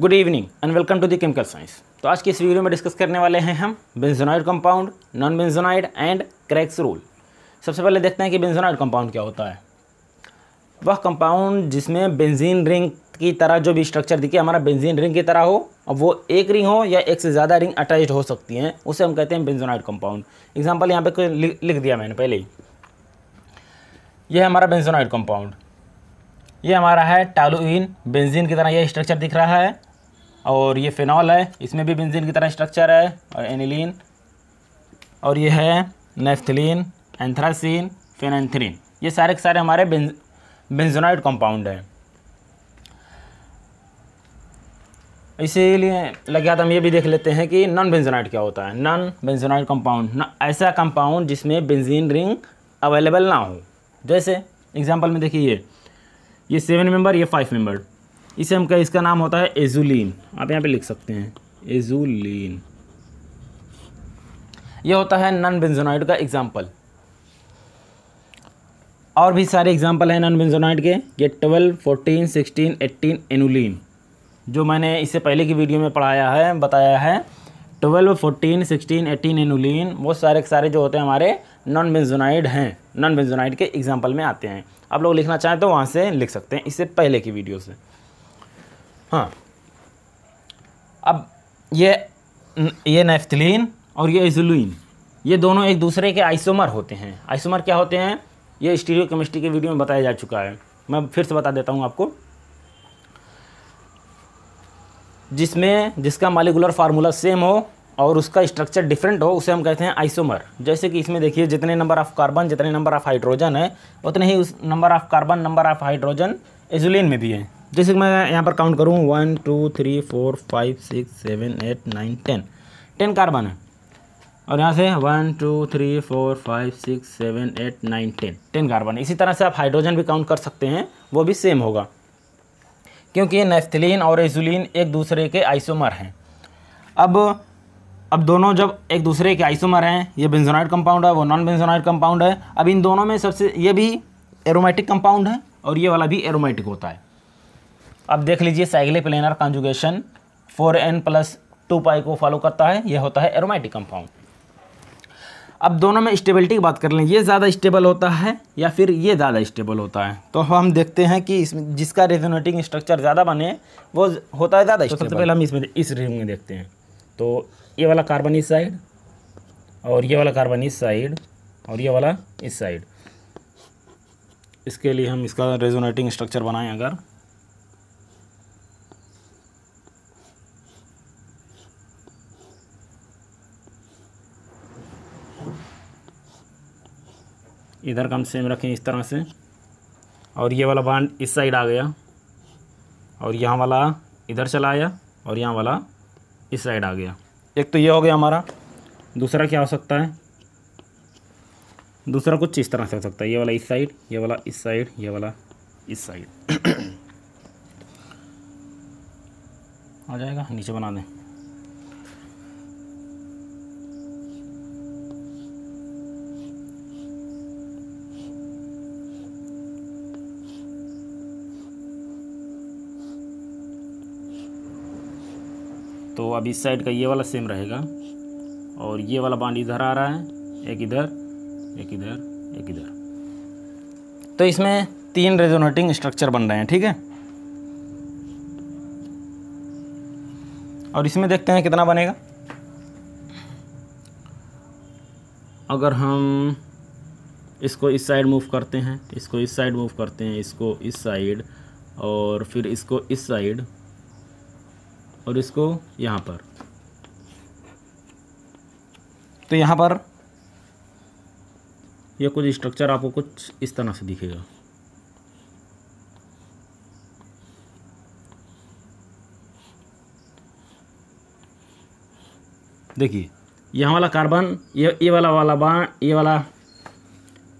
good evening and welcome to the chemical science तो आज की इस वीडियो में डिस्कस करने वाले हैं हम benzenoid compound non benzenoid and Craig's rule सबसे पहले देखते हैं कि बेंजोनाइड कंपाउंड क्या होता है वह कंपाउंड जिसमें बेंजीन रिंग की तरह जो भी स्ट्रक्चर दिखे हमारा बेंजीन रिंग की तरह हो और वो एक रिंग हो या एक से ज़्यादा रिंग अटैच हो सकती हैं उसे हम कहते हैं बेंजोनाइड कंपाउंड एग्जाम्पल यहाँ पर लिख दिया मैंने पहले ही यह हमारा बेंजोनाइड कंपाउंड ये हमारा है टालुइन बेंजीन की तरह यह स्ट्रक्चर दिख रहा है और ये फिनॉल है इसमें भी बेंजीन की तरह स्ट्रक्चर है और एनिलीन और ये है नेफ्थलीन एंथ्रासीन फेनेंथ्रीन ये सारे के सारे हमारे बेंजोनाइड कंपाउंड हैं इसीलिए लगे तो हम ये भी देख लेते हैं कि नॉन बेंजोनाइड क्या होता है नॉन बेंजोनाइड कंपाउंड ऐसा कंपाउंड जिसमें बेंजीन रिंग अवेलेबल ना हो जैसे एग्जांपल में देखिए ये ये सेवन मेंबर ये फाइव मेंबर इसे हम कहें इसका नाम होता है एजुलिन आप यहाँ पे लिख सकते हैं एजुलिन ये होता है नन बेंजोनाइड का एग्जाम्पल और भी सारे एग्जाम्पल हैं नन बेंजोनाइड के ये twelve fourteen sixteen eighteen annulene जो मैंने इससे पहले की वीडियो में पढ़ाया है बताया है twelve fourteen sixteen eighteen annulene वो सारे के सारे जो होते हैं हमारे नॉन बेंजोनाइड हैं नॉन बेंजोनाइड के एग्जाम्पल में आते हैं आप लोग लिखना चाहें तो वहाँ से लिख सकते हैं इससे पहले की वीडियो से हाँ अब ये ये नेफ्थलीन और ये इजुलिन ये दोनों एक दूसरे के आइसोमर होते हैं आइसोमर क्या होते हैं ये स्टीरियो केमिस्ट्री के वीडियो में बताया जा चुका है मैं फिर से बता देता हूँ आपको जिसमें जिसका मालिकुलर फार्मूला सेम हो और उसका स्ट्रक्चर डिफरेंट हो उसे हम कहते हैं आइसोमर जैसे कि इसमें देखिए जितने नंबर ऑफ़ कार्बन जितने नंबर ऑफ़ हाइड्रोजन है उतने ही उस number of carbon number of hydrogen azulene में भी है जैसे कि मैं यहाँ पर काउंट करूँ one two three four five six seven eight nine ten ten carbon है और यहाँ से one two three four five six seven eight nine ten ten carbon है इसी तरह से आप हाइड्रोजन भी काउंट कर सकते हैं वो भी सेम होगा क्योंकि नेफ्थलीन और एजुलिन एक दूसरे के आइसोमर हैं अब अब दोनों जब एक दूसरे के आइसोमर हैं ये बेंजोनाइड कंपाउंड है वो नॉन बेंजोनाइड कंपाउंड है अब इन दोनों में सबसे ये भी एरोमेटिक कंपाउंड है और ये वाला भी एरोमेटिक होता है अब देख लीजिए cyclic planar conjugation four n plus two pi को फॉलो करता है यह होता है एरोमेटिक कंपाउंड अब दोनों में स्टेबिलिटी की बात कर लें ये ज़्यादा स्टेबल होता है या फिर ये ज़्यादा स्टेबल होता है तो हम देखते हैं कि इसमें जिसका रेजोनेटिंग स्ट्रक्चर ज़्यादा बने वो होता है ज़्यादा तो सबसे पहले हम इसमें इस रिंग में देखते हैं तो ये वाला कार्बन इस साइड और ये वाला कार्बन इस साइड और ये वाला इस साइड इसके लिए हम इसका रेजोनेटिंग स्ट्रक्चर बनाएँ अगर इधर कम सेम रखें इस तरह से और ये वाला बांड इस साइड आ गया और यहाँ वाला इधर चला आया और यहाँ वाला इस साइड आ गया एक तो ये हो गया हमारा दूसरा क्या हो सकता है दूसरा कुछ इस तरह से हो सकता है ये वाला इस साइड ये वाला इस साइड ये वाला इस साइड आ जाएगा नीचे बना दें अब इस साइड का ये वाला सेम रहेगा और ये वाला बांड इधर आ रहा है एक इधर एक इधर एक इधर तो इसमें तीन रेजोनेटिंग स्ट्रक्चर बन रहे हैं ठीक है और इसमें देखते हैं कितना बनेगा अगर हम इसको इस साइड मूव करते हैं इसको इस साइड मूव करते हैं इसको इस साइड और फिर इसको इस साइड और इसको यहाँ पर तो यहाँ पर यह कुछ स्ट्रक्चर आपको कुछ इस तरह से दिखेगा देखिए यहाँ वाला कार्बन ये ये वाला वाला बाड ये वाला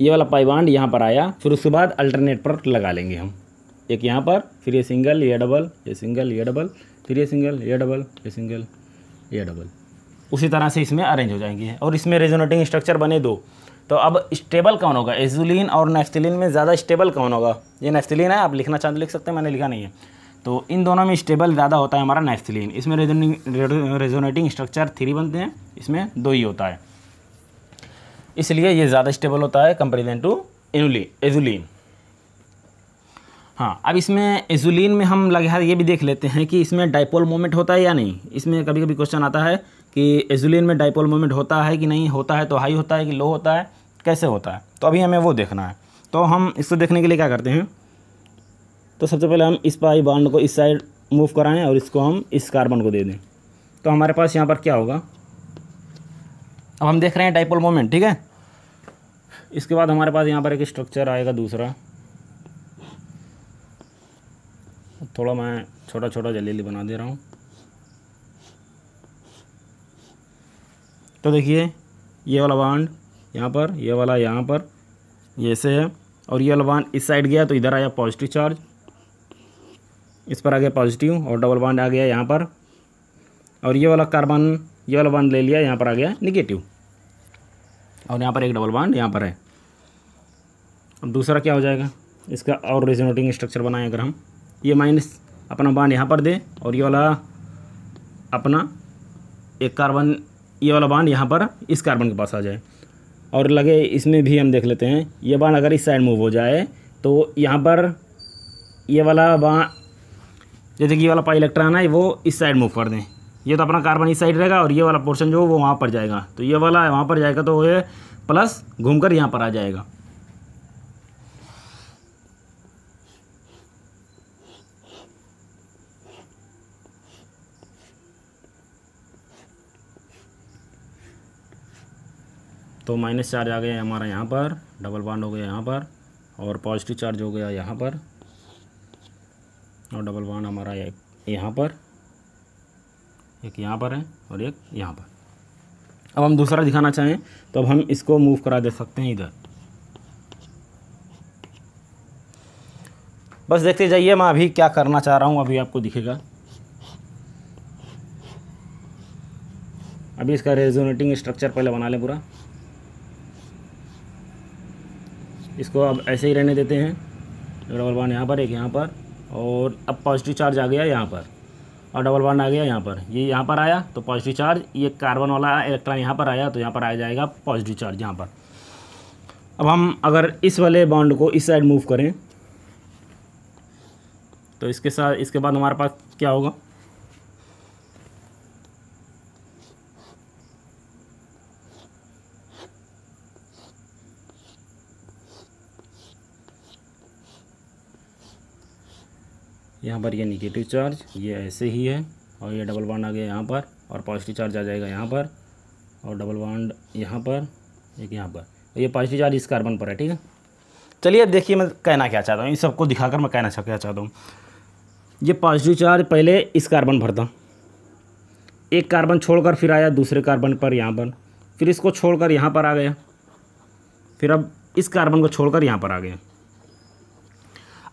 ये वाला पाइबांड यहाँ पर आया फिर उसके बाद अल्टरनेट पर लगा लेंगे हम एक यहाँ पर फिर ये सिंगल ये डबल ये सिंगल ये डबल फिर ये सिंगल ये डबल ये सिंगल ये डबल उसी तरह से इसमें अरेंज हो जाएंगे और इसमें रेजोनेटिंग स्ट्रक्चर बने दो तो अब स्टेबल कौन होगा एजुलिन और नेफ्थिलिन में ज़्यादा स्टेबल कौन होगा ये नेफ्थिलिन है आप लिखना चाहते लिख सकते हैं मैंने लिखा नहीं है तो इन दोनों में स्टेबल ज़्यादा होता है हमारा नेफ्थिलिन इसमें रेजोनेटिंग स्ट्रक्चर थ्री बनते हैं इसमें दो ही होता है इसलिए ये ज़्यादा स्टेबल होता है कंपेरिजन टू एनुलिन एजुलिन हाँ अब इसमें एजुलिन में हम लगा ये भी देख लेते हैं कि इसमें डाइपोल मोमेंट होता है या नहीं इसमें कभी कभी क्वेश्चन आता है कि एजुलिन में डाइपोल मोमेंट होता है कि नहीं होता है तो हाई होता है कि लो होता है कैसे होता है तो अभी हमें वो देखना है तो हम इसको देखने के लिए क्या करते हैं तो सबसे पहले हम इस पाई बाड को इस साइड मूव कराएँ और इसको हम इस कार्बन को दे दें तो हमारे पास यहाँ पर क्या होगा अब हम देख रहे हैं डाइपोल मोमेंट ठीक है इसके बाद हमारे पास यहाँ पर एक स्ट्रक्चर आएगा दूसरा थोड़ा मैं छोटा छोटा जलेली बना दे रहा हूँ तो देखिए ये वाला बांड यहाँ पर ये वाला यहाँ पर ये से है और ये वाला बांड इस साइड गया तो इधर आया पॉजिटिव चार्ज इस पर आ गया पॉजिटिव और डबल बांड आ गया यहाँ पर और ये वाला कार्बन ये वाला बांड ले लिया यहाँ पर आ गया निगेटिव और यहाँ पर एक डबल बांड यहाँ पर है अब दूसरा क्या हो जाएगा इसका और रेजोनेटिंग स्ट्रक्चर बनाए अगर हम ये माइनस अपना बांड यहाँ पर दे और ये वाला अपना एक कार्बन ये वाला बांड यहाँ पर इस कार्बन के पास आ जाए और लगे इसमें भी हम देख लेते हैं ये बांड अगर इस साइड मूव हो जाए तो यहाँ पर ये वाला बाँ जैसे कि ये वाला पाई इलेक्ट्रॉन है वो इस साइड मूव कर दें ये तो अपना कार्बन इस साइड रहेगा और ये वाला पोर्शन जो वो वहाँ पर जाएगा तो ये वाला वहाँ पर जाएगा तो ये प्लस घूमकर यहाँ पर आ जाएगा तो माइनस चार्ज आ गया हमारा यहाँ पर डबल बॉन्ड हो गया यहाँ पर और पॉजिटिव चार्ज हो गया यहाँ पर और डबल बॉन्ड हमारा एक यहाँ पर एक यहाँ पर है और एक यहाँ पर अब हम दूसरा दिखाना चाहें तो अब हम इसको मूव करा दे सकते हैं इधर बस देखते जाइए मैं अभी क्या करना चाह रहा हूँ अभी आपको दिखेगा अभी इसका रेजोनेटिंग स्ट्रक्चर पहले बना लें पूरा इसको अब ऐसे ही रहने देते हैं डबल वन यहाँ पर एक यहाँ पर और अब पॉजिटिव चार्ज आ गया यहाँ पर और डबल वन आ गया यहाँ पर ये यहाँ पर आया तो पॉजिटिव चार्ज ये कार्बन वाला इलेक्ट्रॉन यहाँ पर आया तो यहाँ पर आ जाएगा पॉजिटिव चार्ज यहाँ पर अब हम अगर इस वाले बॉन्ड को इस साइड मूव करें तो इसके साथ इसके बाद हमारे पास क्या होगा यहाँ पर ये निगेटिव चार्ज ये ऐसे ही है और ये डबल बॉन्ड आ गया यहाँ पर और पॉजिटिव चार्ज आ जाएगा यहाँ पर और डबल बॉन्ड यहाँ पर एक यहाँ पर तो ये पॉजिटिव चार्ज इस कार्बन पर है ठीक है चलिए अब देखिए मैं कहना क्या चाहता हूँ इन सबको दिखाकर मैं कहना क्या चाहता हूँ ये पॉजिटिव चार्ज पहले इस कार्बन भर था एक कार्बन छोड़कर फिर आया दूसरे कार्बन पर यहाँ पर फिर इसको छोड़कर यहाँ पर आ गया फिर अब इस कार्बन को छोड़कर यहाँ पर आ गया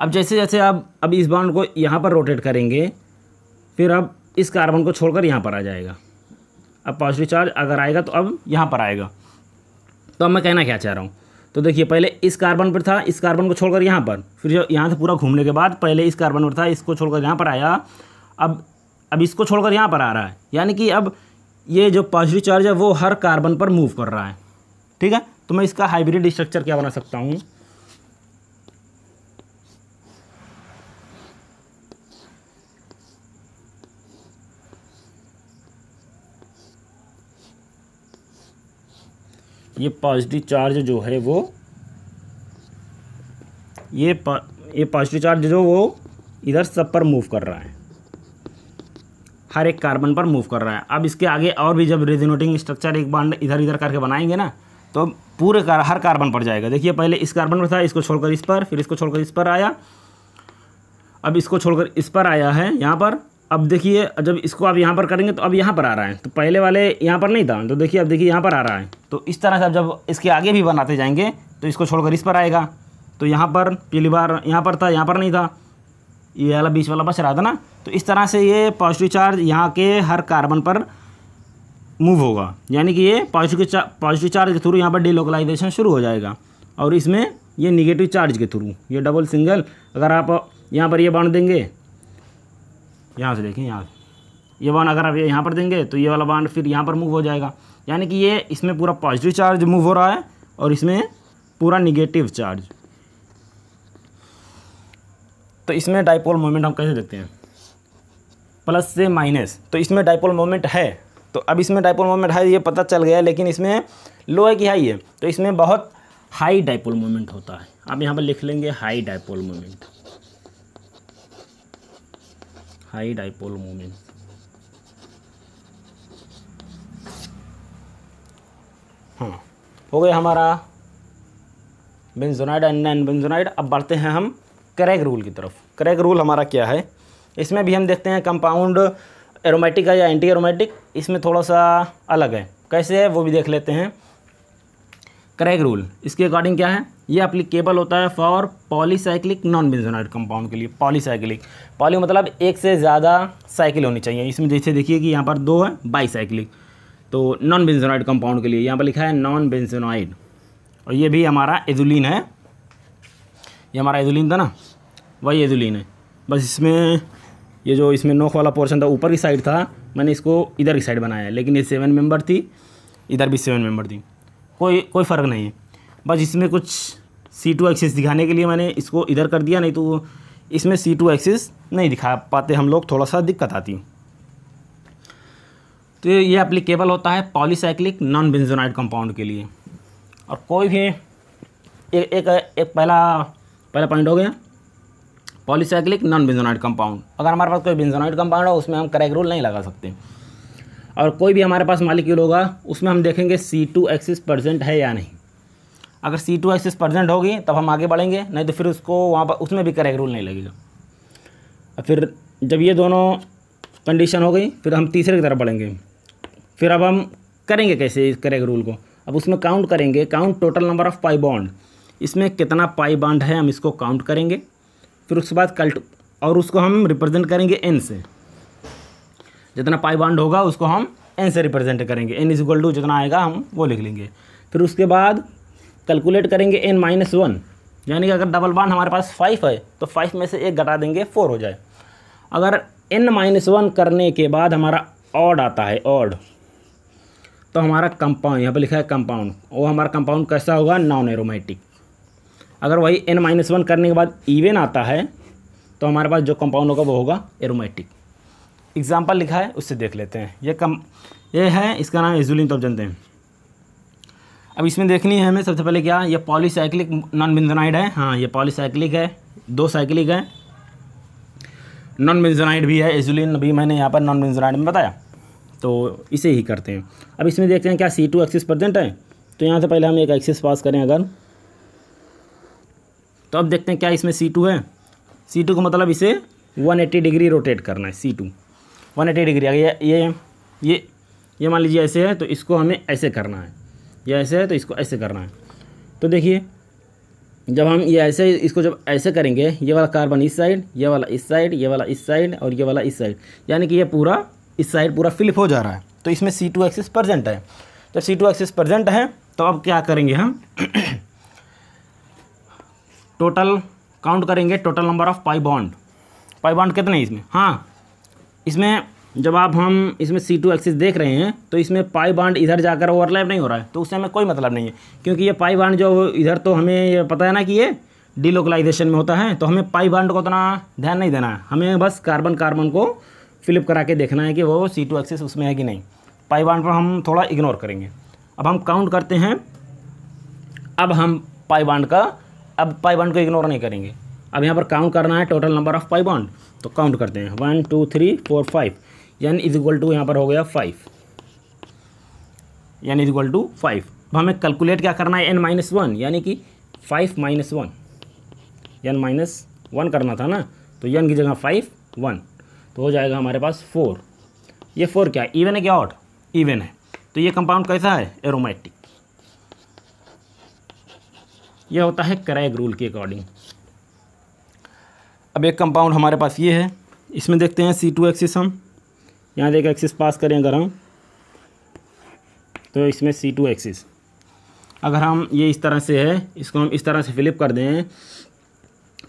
अब जैसे जैसे आप अब इस बाउंड को यहाँ पर रोटेट करेंगे फिर अब इस कार्बन को छोड़कर यहाँ पर आ जाएगा अब पॉजिटिव चार्ज अगर आएगा तो अब यहाँ पर आएगा तो अब मैं कहना क्या चाह रहा हूँ तो देखिए पहले इस कार्बन पर था इस कार्बन को छोड़कर यहाँ पर फिर जो यहाँ से पूरा घूमने के बाद पहले इस कार्बन पर था इसको छोड़कर यहाँ पर आया अब अब इसको छोड़कर यहाँ पर आ रहा है यानी कि अब ये जो पॉजिटिव चार्ज है वो हर कार्बन पर मूव कर रहा है ठीक है तो मैं इसका हाइब्रिड स्ट्रक्चर क्या बना सकता हूँ ये पॉजिटिव चार्ज जो है वो ये पा, ये पॉजिटिव चार्ज जो वो इधर सब पर मूव कर रहा है हर एक कार्बन पर मूव कर रहा है अब इसके आगे और भी जब रेजोनेटिंग स्ट्रक्चर एक बांड इधर इधर करके बनाएंगे ना तो पूरे कार, हर कार्बन पर जाएगा देखिए पहले इस कार्बन पर था इसको छोड़कर इस पर फिर इसको छोड़कर इस पर आया अब इसको छोड़कर इस पर आया है यहाँ पर अब देखिए जब इसको आप यहाँ पर करेंगे तो अब यहाँ पर आ रहा है तो पहले वाले यहाँ पर नहीं था तो देखिए अब देखिए यहाँ पर आ रहा है तो इस तरह से अब जब इसके आगे भी बनाते जाएंगे तो इसको छोड़कर इस पर आएगा तो यहाँ पर पहली बार यहाँ पर था यहाँ पर नहीं था ये वाला बीच वाला बस रहा था ना तो इस तरह से ये पॉजिटिव चार्ज यहाँ के हर कार्बन पर मूव होगा यानी कि ये पॉजिटिव पॉजिटिव चार्ज के थ्रू यहाँ पर डिलोकलाइजेशन शुरू हो जाएगा और इसमें ये निगेटिव चार्ज के थ्रू ये डबल सिंगल अगर आप यहाँ पर ये बांध देंगे यहाँ से देखें यहाँ से ये बाउंड अगर आप यहाँ पर देंगे तो ये वाला बाउंड फिर यहाँ पर मूव हो जाएगा यानी कि ये इसमें पूरा पॉजिटिव चार्ज मूव हो रहा है और इसमें पूरा निगेटिव चार्ज तो इसमें डाइपोल मोमेंट हम कैसे देखते हैं प्लस से माइनस तो इसमें डाइपोल मोमेंट है तो अब इसमें डाइपोल मोमेंट है ये पता चल गया लेकिन इसमें लो है कि हाई है तो इसमें बहुत हाई डाइपोल मोमेंट होता है आप यहाँ पर लिख लेंगे high dipole moment high dipole moment हाँ हो गया हमारा बेंजोनाइड एंड नैन बेंजोनाइड अब बढ़ते हैं हम क्रैक रूल की तरफ क्रैक रूल हमारा क्या है इसमें भी हम देखते हैं कंपाउंड एरोमेटिक है या एंटी एरोमेटिक इसमें थोड़ा सा अलग है कैसे है वो भी देख लेते हैं करेग रूल इसके अकॉर्डिंग क्या है ये अप्लीकेबल होता है for polycyclic non benzenoid compound के लिए पॉलीसाइक्लिक पॉली मतलब एक से ज़्यादा साइकिल होनी चाहिए इसमें जैसे देखिए कि यहाँ पर दो है बाईसाइक्लिक तो नॉन बेंजोनाइड कंपाउंड के लिए यहाँ पर लिखा है नॉन बेंजोनाइड और ये भी हमारा एजुलिन है ये हमारा एजुलिन था ना वही एजुलिन है बस इसमें ये जो इसमें नोक वाला पोर्शन था ऊपर की साइड था मैंने इसको इधर की साइड बनाया लेकिन ये सेवन मेम्बर थी इधर भी सेवन मेम्बर थी कोई कोई फ़र्क नहीं है बस इसमें कुछ सी टू एक्सिस दिखाने के लिए मैंने इसको इधर कर दिया नहीं तो इसमें सी टू एक्सिस नहीं दिखा पाते हम लोग थोड़ा सा दिक्कत आती तो ये अप्लीकेबल होता है पॉलीसाइक्लिक नॉन बेंजोनाइड कंपाउंड के लिए और कोई भी एक एक, एक पहला पहला पॉइंट हो गया पॉलीसाइक्लिक नॉन बेंजोनाइड कंपाउंड अगर हमारे पास कोई बेंजोनाइड कंपाउंड हो उसमें हम क्रैक रूल नहीं लगा सकते और कोई भी हमारे पास मालिक्यूल होगा उसमें हम देखेंगे सी टू एक्सिस प्रजेंट है या नहीं अगर सी टू एक्सिस प्रजेंट होगी तब हम आगे बढ़ेंगे नहीं तो फिर उसको वहाँ पर उसमें भी करेक्ट रूल नहीं लगेगा और फिर जब ये दोनों कंडीशन हो गई फिर हम तीसरे की तरफ बढ़ेंगे फिर अब हम करेंगे कैसे इस करेक्ट रूल को अब उसमें काउंट करेंगे count total number of pi bond इसमें कितना पाई बॉन्ड है हम इसको काउंट करेंगे फिर उसके बाद कल्ट और उसको हम रिप्रेजेंट करेंगे एन से जितना पाई बांड होगा उसको हम एन से रिप्रेजेंट करेंगे एन इज इक्वल टू जितना आएगा हम वो लिख लेंगे फिर उसके बाद कैलकुलेट करेंगे एन माइनस वन यानी कि अगर डबल बांड हमारे पास फाइव है तो फाइव में से एक घटा देंगे फोर हो जाए अगर एन माइनस वन करने के बाद हमारा ऑड आता है ऑड तो हमारा कंपाउंड यहाँ पे लिखा है कंपाउंड वो हमारा कंपाउंड कैसा होगा नॉन एरोमेटिक अगर वही एन माइनस वन करने के बाद इवेन आता है तो हमारे पास जो कंपाउंड होगा वो होगा एरोमेटिक एग्जाम्पल लिखा है उससे देख लेते हैं ये कम ये है इसका नाम एजुलिन तो जानते हैं अब इसमें देखनी है हमें सबसे पहले क्या ये पॉलीसाइक्लिक नॉन बेंजोनाइड है हाँ ये पॉलीसाइक्लिक है दो साइक्लिक है नॉन बेंजोनाइड भी है एजुलिन भी मैंने यहाँ पर नॉन बेंजोनाइड में बताया तो इसे ही करते हैं अब इसमें देखते हैं क्या सी टू एक्सिस प्रजेंट है तो यहाँ से पहले हम एक एक्सिस पास करें अगर तो अब देखते हैं क्या इसमें सी टू है सी टू का मतलब इसे 180 डिग्री रोटेट करना है C two one eighty degree आ गया ये ये ये मान लीजिए ऐसे है तो इसको हमें ऐसे करना है ये ऐसे है तो इसको ऐसे करना है तो देखिए जब हम ये ऐसे इसको जब ऐसे करेंगे ये वाला कार्बन इस साइड ये वाला इस साइड ये वाला इस साइड और ये वाला इस साइड यानी कि ये पूरा इस साइड पूरा फिलिप हो जा रहा है तो इसमें सी टू एक्सिस प्रजेंट है जब सी टू एक्सिस प्रजेंट है तो अब क्या करेंगे हम टोटल काउंट करेंगे total number of pi bond pi bond कितने हैं इसमें हाँ इसमें जब आप हम इसमें सी टू एक्सिस देख रहे हैं तो इसमें पाई बांड इधर जाकर ओवरलैप नहीं हो रहा है तो उससे हमें कोई मतलब नहीं है क्योंकि ये पाई बांड जो इधर तो हमें ये पता है ना कि ये डीलोकलाइजेशन में होता है तो हमें पाई बांड को उतना ध्यान नहीं देना है हमें बस कार्बन कार्बन को फिलिप करा के देखना है कि वो सी टू एक्सिस उसमें है कि नहीं पाई बांड को हम थोड़ा इग्नोर करेंगे अब हम काउंट करते हैं अब हम पाई बांड का अब पाई बांड को इग्नोर नहीं करेंगे अब यहाँ पर काउंट करना है total number of pi bond तो काउंट करते हैं one two three four five n is equal to यहाँ पर हो गया five n is equal to five हमें कैलकुलेट क्या करना है एन माइनस वन यानी कि five minus one n minus one करना था ना तो एन की जगह फाइव वन तो हो जाएगा हमारे पास फोर ये फोर क्या है इवन है क्या ऑट इवन है तो ये कंपाउंड कैसा है एरोमेटिक ये होता है क्रैग रूल के अकॉर्डिंग अब एक कंपाउंड हमारे पास ये है इसमें देखते हैं सी टू एक्सिस हम यहाँ देख एक्सिस पास करें अगर हम तो इसमें सी टू एक्सिस अगर हम ये इस तरह से है इसको हम इस तरह से फ़िलिप कर दें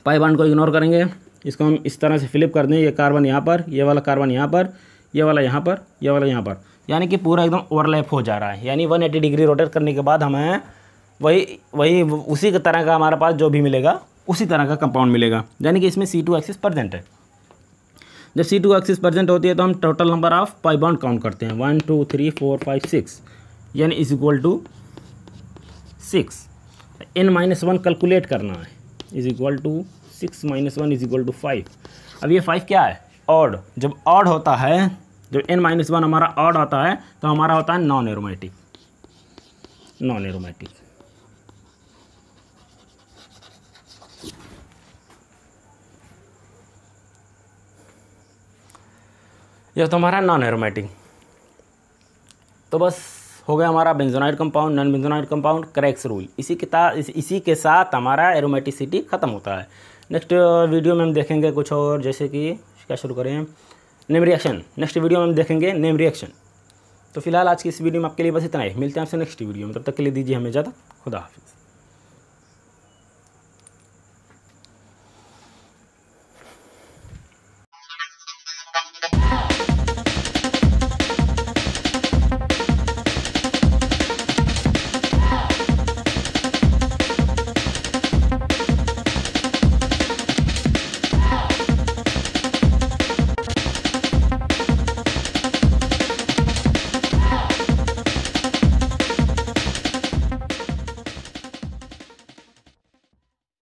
पाई बांड को इग्नोर करेंगे इसको हम इस तरह से फ़िलिप कर दें ये कार्बन यहाँ पर ये वाला कार्बन यहाँ पर ये वाला यहाँ पर ये वाला यहाँ पर यानी कि पूरा एकदम ओवरलैप हो जा रहा है यानी एटी डिग्री रोटेट करने के बाद हमें वही वही उसी तरह का हमारे पास जो भी मिलेगा उसी तरह का कंपाउंड मिलेगा यानी कि इसमें सी टू एक्सिस प्रजेंट है जब सी टू एक्सिस प्रजेंट होती है तो हम total number of pi bond count करते हैं one two three four five six यानी is equal to six n minus one calculate करना है is equal to six minus one is equal to five अब ये फाइव क्या है odd जब ऑड होता है जब एन माइनस वन हमारा ऑड आता है तो हमारा होता है नॉन एरोमेटिक नॉन एरोमेटिक यह तो हमारा नॉन एरोमेटिक तो बस हो गया हमारा benzenoid compound non benzenoid compound Craig's rule इसी ता, इस, इसी के साथ हमारा एरोमेटिसिटी ख़त्म होता है नेक्स्ट वीडियो uh, में हम देखेंगे कुछ और जैसे कि क्या शुरू करें नेम रिएक्शन नेक्स्ट वीडियो में हम देखेंगे नेम रिएक्शन तो फिलहाल आज की इस वीडियो में आपके लिए बस इतना ही मिलते हैं आपसे नेक्स्ट वीडियो में तब तक के लिए दीजिए हमें ज़्यादा खुदा हाफिज़